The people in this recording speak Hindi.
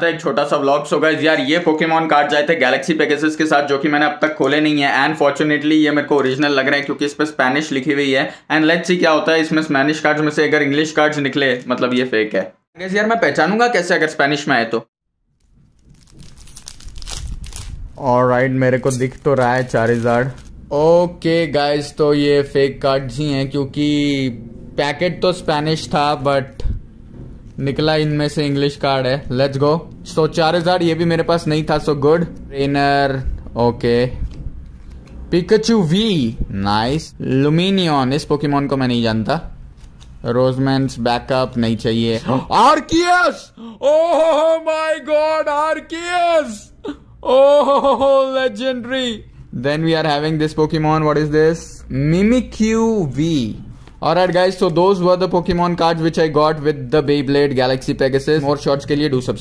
तो एक छोटा सा व्लॉग सो गाइज यार ये पोकेमॉन कार्ड जाए थे गैलेक्सी पैकेजेस के साथ जो कि मैंने अब तक खोले नहीं है एंड फॉर्चुनेटली ये मेरे को ओरिजिनल लग रहा है क्योंकि इस पर स्पेनिश लिखी हुई है एंड लेट्स सी क्या होता है इसमें स्पेनिश कार्ड्स में से अगर इंग्लिश कार्ड्स निकले मतलब ये फेक है गाइज यार मैं पहचानूंगा कैसे अगर स्पेनिश में आए तो और राइट मेरे को दिख तो रहा है चारिजार्ड ओके गाइज तो ये फेक कार्ड ही है क्योंकि पैकेट तो स्पेनिश था बट निकला इनमें से इंग्लिश कार्ड है लेट्स गो सो चार हजार ये भी मेरे पास नहीं था so good trainer okay Pikachu we nice Lumineon इस पोकेमोन को मैं नहीं जानता रोजमैन बैकअप नहीं चाहिए Arceus oh my god Arceus oh legendary then we are having this Pokemon what is this Mimikyu we Alright guys, so those were the Pokemon cards which I got with the Beyblade Galaxy Pegasus. More shots के लिए do subscribe.